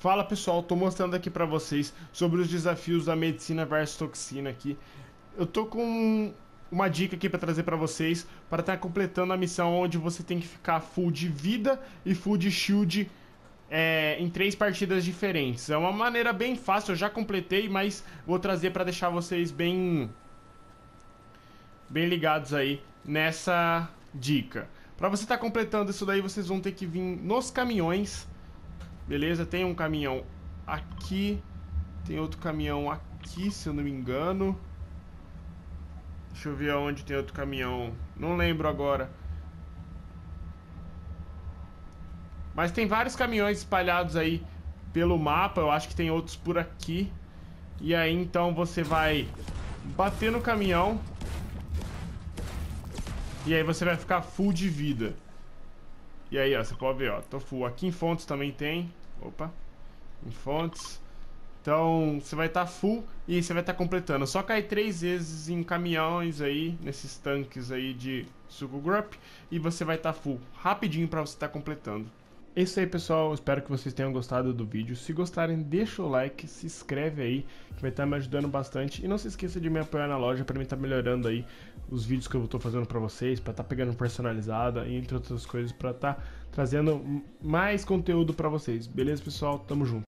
Fala pessoal, tô mostrando aqui para vocês sobre os desafios da medicina versus toxina aqui. Eu tô com uma dica aqui para trazer para vocês para estar tá completando a missão onde você tem que ficar full de vida e full de shield é, em três partidas diferentes. É uma maneira bem fácil, eu já completei, mas vou trazer para deixar vocês bem bem ligados aí nessa dica. Para você estar tá completando isso daí, vocês vão ter que vir nos caminhões Beleza, tem um caminhão aqui. Tem outro caminhão aqui, se eu não me engano. Deixa eu ver aonde tem outro caminhão. Não lembro agora. Mas tem vários caminhões espalhados aí pelo mapa. Eu acho que tem outros por aqui. E aí, então, você vai bater no caminhão. E aí você vai ficar full de vida. E aí, ó, você pode ver, ó. Tô full. Aqui em Fontes também tem. Opa. Em fontes. Então, você vai estar tá full e você vai estar tá completando. Só cair três vezes em caminhões aí, nesses tanques aí de suco grup. E você vai estar tá full rapidinho para você estar tá completando. É isso aí pessoal, espero que vocês tenham gostado do vídeo. Se gostarem, deixa o like, se inscreve aí, que vai estar tá me ajudando bastante. E não se esqueça de me apoiar na loja para mim estar tá melhorando aí os vídeos que eu estou fazendo para vocês, para estar tá pegando personalizada, entre outras coisas, para estar trazendo mais conteúdo para vocês. Beleza pessoal? Tamo junto.